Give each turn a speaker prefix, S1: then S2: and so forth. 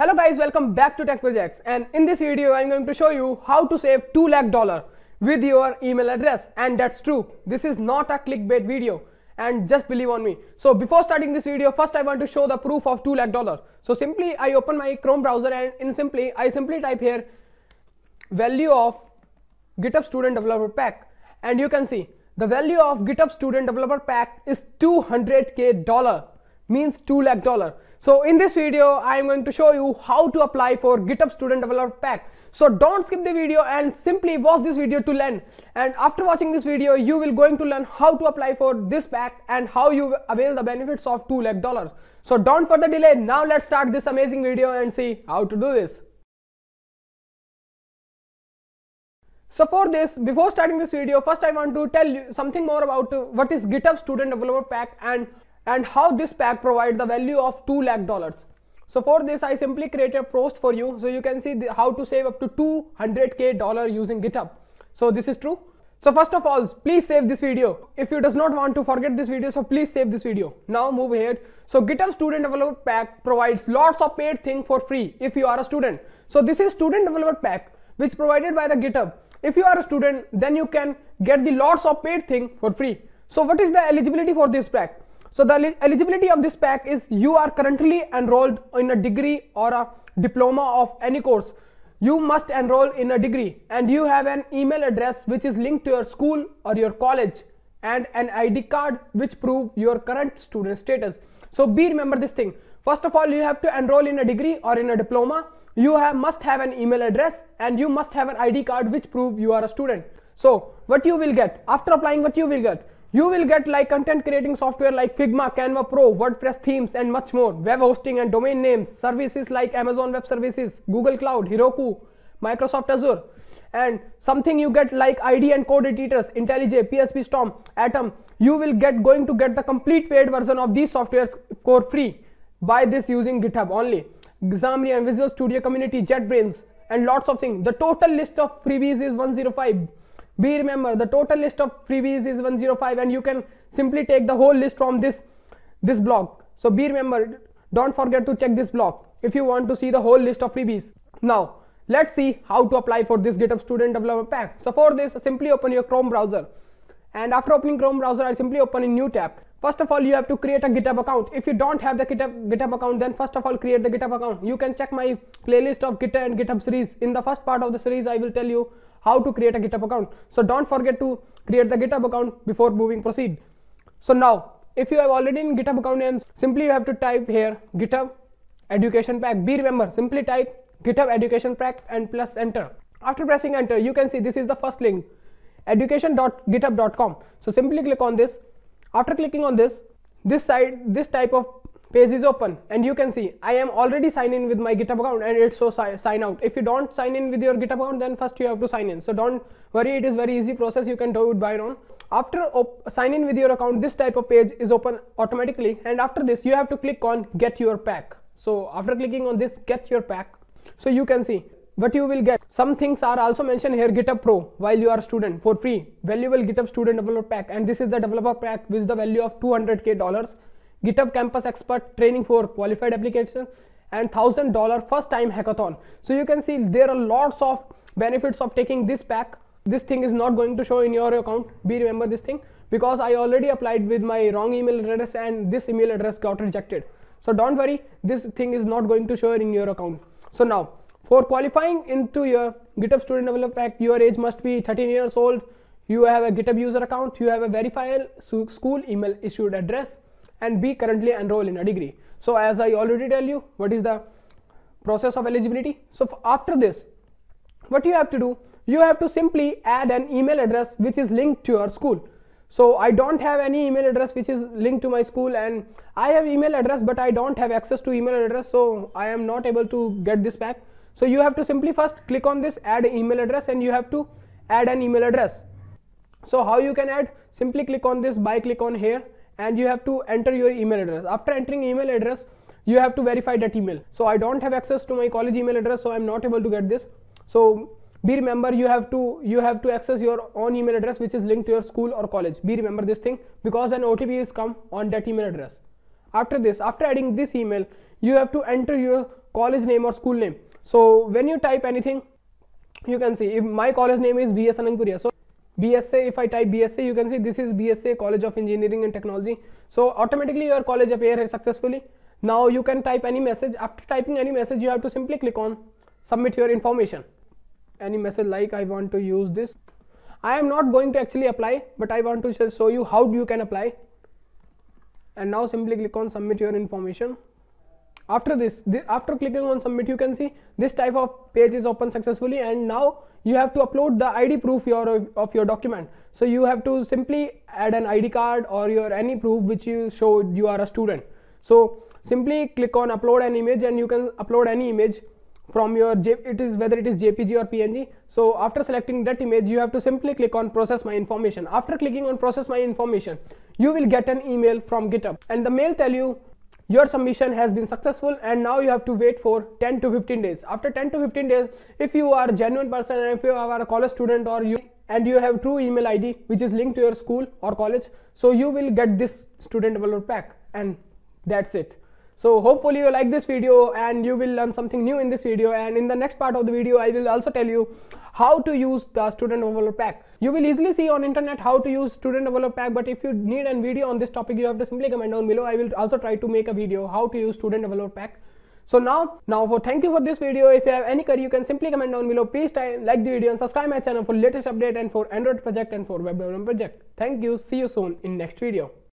S1: Hello guys, welcome back to Tech Projects and in this video I'm going to show you how to save 2 lakh dollar with your email address and that's true. This is not a clickbait video and just believe on me. So before starting this video, first I want to show the proof of 2 lakh dollar. So simply I open my Chrome browser and in simply I simply type here value of GitHub Student Developer Pack and you can see the value of GitHub Student Developer Pack is 200k dollar means 2 lakh dollar so in this video i am going to show you how to apply for github student developer pack so don't skip the video and simply watch this video to learn and after watching this video you will going to learn how to apply for this pack and how you avail the benefits of 2 lakh dollars so don't further delay now let's start this amazing video and see how to do this So for this, before starting this video, first I want to tell you something more about what is GitHub Student Developer Pack and and how this pack provides the value of 2 lakh dollars. So for this I simply created a post for you so you can see the, how to save up to 200k dollar using GitHub. So this is true. So first of all please save this video. If you does not want to forget this video so please save this video. Now move ahead. So GitHub student developer pack provides lots of paid thing for free if you are a student. So this is student developer pack which provided by the GitHub. If you are a student then you can get the lots of paid thing for free. So what is the eligibility for this pack? So the eligibility of this pack is you are currently enrolled in a degree or a diploma of any course. You must enroll in a degree and you have an email address which is linked to your school or your college and an ID card which prove your current student status. So be remember this thing. First of all, you have to enroll in a degree or in a diploma. You have, must have an email address and you must have an ID card which prove you are a student. So what you will get after applying what you will get you will get like content creating software like Figma, Canva Pro, WordPress themes and much more, web hosting and domain names, services like Amazon Web Services, Google Cloud, Heroku, Microsoft Azure and something you get like ID and code editors, IntelliJ, PSP Storm, Atom, you will get going to get the complete paid version of these softwares for free by this using GitHub only. Xamarin and Visual Studio Community, JetBrains and lots of things. The total list of freebies is 105 be remember the total list of freebies is 105 and you can simply take the whole list from this this blog so be remember don't forget to check this blog if you want to see the whole list of freebies now let's see how to apply for this github student developer pack so for this simply open your chrome browser and after opening chrome browser i simply open a new tab first of all you have to create a github account if you don't have the github, GitHub account then first of all create the github account you can check my playlist of github and github series in the first part of the series i will tell you how to create a GitHub account. So don't forget to create the GitHub account before moving proceed. So now if you have already in GitHub account and simply you have to type here GitHub education pack. Be remember, simply type GitHub education pack and plus enter. After pressing enter, you can see this is the first link education.github.com. So simply click on this. After clicking on this, this side, this type of page is open and you can see I am already sign in with my github account and it shows sign out if you don't sign in with your github account then first you have to sign in so don't worry it is very easy process you can do it by own after sign in with your account this type of page is open automatically and after this you have to click on get your pack so after clicking on this get your pack so you can see what you will get some things are also mentioned here github pro while you are student for free valuable github student developer pack and this is the developer pack with the value of 200k dollars GitHub Campus Expert training for qualified application and $1000 first time hackathon. So you can see there are lots of benefits of taking this pack. This thing is not going to show in your account. Be remember this thing because I already applied with my wrong email address and this email address got rejected. So don't worry, this thing is not going to show in your account. So now for qualifying into your GitHub Student Developer Pack, your age must be 13 years old. You have a GitHub user account, you have a verifiable school email issued address, and B currently enroll in a degree. So as I already tell you what is the process of eligibility. So after this what you have to do you have to simply add an email address which is linked to your school. So I don't have any email address which is linked to my school and I have email address but I don't have access to email address so I am not able to get this back. So you have to simply first click on this add email address and you have to add an email address. So how you can add simply click on this by click on here and you have to enter your email address after entering email address you have to verify that email so i don't have access to my college email address so i'm not able to get this so be remember you have to you have to access your own email address which is linked to your school or college be remember this thing because an otp is come on that email address after this after adding this email you have to enter your college name or school name so when you type anything you can see if my college name is bs anandpuria so BSA, if I type BSA, you can see this is BSA College of Engineering and Technology. So automatically your college appears successfully. Now you can type any message. After typing any message, you have to simply click on submit your information. Any message like I want to use this. I am not going to actually apply, but I want to show you how you can apply. And now simply click on submit your information after this after clicking on submit you can see this type of page is open successfully and now you have to upload the id proof your of your document so you have to simply add an id card or your any proof which you show you are a student so simply click on upload an image and you can upload any image from your J it is whether it is jpg or png so after selecting that image you have to simply click on process my information after clicking on process my information you will get an email from github and the mail tell you your submission has been successful and now you have to wait for 10 to 15 days after 10 to 15 days if you are a genuine person and if you are a college student or you and you have true email id which is linked to your school or college so you will get this student developer pack and that's it so hopefully you like this video and you will learn something new in this video and in the next part of the video I will also tell you how to use the student overload pack. You will easily see on internet how to use student overload pack but if you need a video on this topic you have to simply comment down below. I will also try to make a video how to use student overload pack. So now, now for thank you for this video. If you have any query, you can simply comment down below. Please like the video and subscribe my channel for latest update and for Android project and for web development project. Thank you. See you soon in next video.